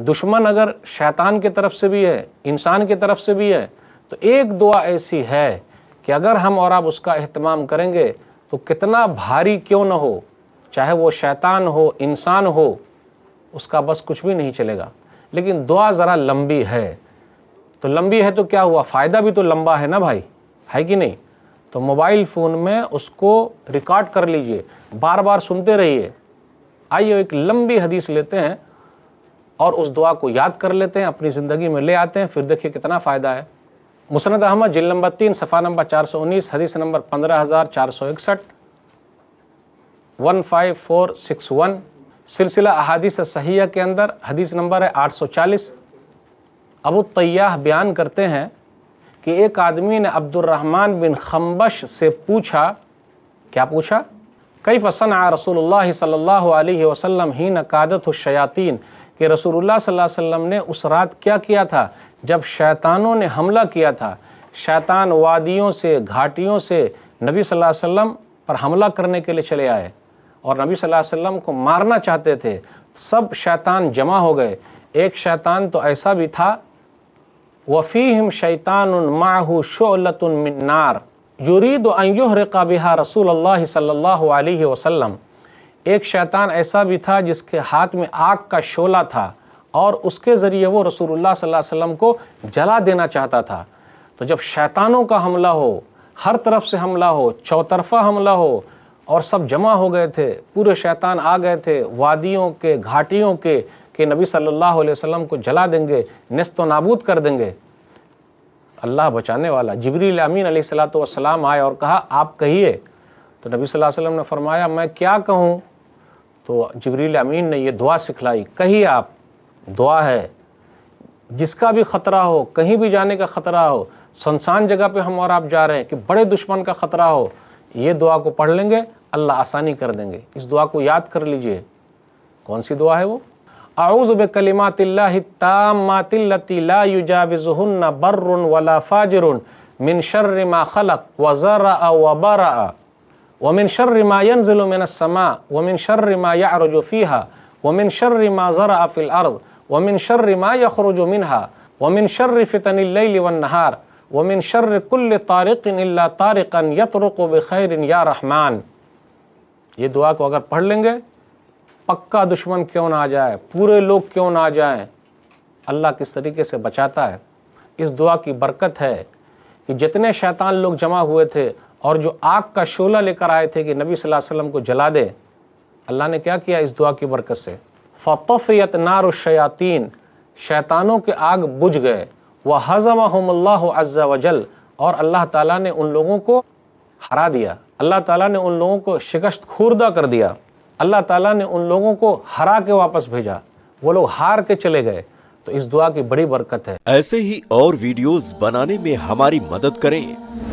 दुश्मन अगर शैतान की तरफ से भी है इंसान की तरफ से भी है तो एक दुआ ऐसी है कि अगर हम और आप उसका अहतमाम करेंगे तो कितना भारी क्यों ना हो चाहे वो शैतान हो इंसान हो उसका बस कुछ भी नहीं चलेगा लेकिन दुआ ज़रा लंबी है तो लंबी है तो क्या हुआ फ़ायदा भी तो लंबा है ना भाई है कि नहीं तो मोबाइल फ़ोन में उसको रिकॉर्ड कर लीजिए बार बार सुनते रहिए आइए एक लंबी हदीस लेते हैं और उस दुआ को याद कर लेते हैं अपनी ज़िंदगी में ले आते हैं फिर देखिए कितना फ़ायदा है मुसनद अहमद जिल नंबर तीन सफ़ा नंबर चार सौ उन्नीस हदीस नंबर पंद्रह हज़ार चार सौ इकसठ one five four six one सिलसिला अहादीस सहिया के अंदर हदीस नंबर है आठ सौ चालीस अबू तैयाह बयान करते हैं कि एक आदमी ने अब्दुलरहमान बिन खम्बश से पूछा क्या पूछा कई फसन आ रसूल सल्ला वसलम ही नकादत शयातीन कि रसूलुल्लाह सल्लल्लाहु अलैहि वसल्लम ने उस रात क्या किया था जब शैतानों ने हमला किया था शैतान वादियों से घाटियों से नबी सल्लल्लाहु अलैहि वसल्लम पर हमला करने के लिए चले आए और नबी सल्लल्लाहु अलैहि वसल्लम को मारना चाहते थे सब शैतान जमा हो गए एक शैतान तो ऐसा भी था वफ़ीम शैतान माहू शोलतमिनार युरीद अयुह रकाबिहा रसूल सल्ला वसम एक शैतान ऐसा भी था जिसके हाथ में आग का शोला था और उसके ज़रिए वो रसूलुल्लाह सल्लल्लाहु अलैहि वसल्लम को जला देना चाहता था तो जब शैतानों का हमला हो हर तरफ से हमला हो चौतरफा हमला हो और सब जमा हो गए थे पूरे शैतान आ गए थे वादियों के घाटियों के कि नबी सल्लल्लाहु अलैहि वसल्लम को जला देंगे नस्त नाबूद कर देंगे अल्लाह बचाने वाला जबरील अमीन सलात आए और कहा आप कहिए तो नबी सल्लल्लाहु अलैहि वसल्लम ने फरमाया मैं क्या कहूँ तो जबरील अमीन ने यह दुआ सिखलाई कही आप दुआ है जिसका भी ख़तरा हो कहीं भी जाने का ख़तरा हो सुनसान जगह पे हम और आप जा रहे हैं कि बड़े दुश्मन का ख़तरा हो ये दुआ को पढ़ लेंगे अल्लाह आसानी कर देंगे इस दुआ को याद कर लीजिए कौन सी दुआ है वो आउज़ब कलिमातिल्लातिल्लाजाविज़ुन्न बर्र वला फ़ाजर मिन खलक वज़र वमिन शर्रमायन ज़ुलमिनसमा वमिन शर्रमा यारजुफ़ीहा वमिन शर्रमा ज़रा फ़िल अर्ज़ वमिन शर्रमा यखरुजुमिनहा वमिन शर्र फ़ितनिल्लैल वन्नहार वमिन शर्र कुल्ल तारिकिन इल्ला तारिकन यतरुकु बखैरिन या रहमान ये दुआ को अगर पढ़ लेंगे पक्का दुश्मन क्यों ना आ जाए पूरे लोग क्यों ना आ जाएं अल्लाह किस तरीके से बचाता है इस दुआ की बरकत है कि जितने शैतान लोग जमा हुए थे और जो आग का शोला लेकर आए थे कि नबी सल्लल्लाहु अलैहि वसल्लम को जला दे अल्लाह ने क्या किया इस दुआ की बरकत से फ़तफ़ियत नार शयातीन शैतानों के आग बुझ गए वह हज़मल्ला अज्जा वजल और अल्लाह ताला ने उन लोगों को हरा दिया अल्लाह ताला ने उन लोगों को शिकस्त खूरदा कर दिया अल्लाह ताला ने उन लोगों को हरा के वापस भेजा वो लोग हार के चले गए तो इस दुआ की बड़ी बरकत है ऐसे ही और वीडियोस बनाने में हमारी मदद करें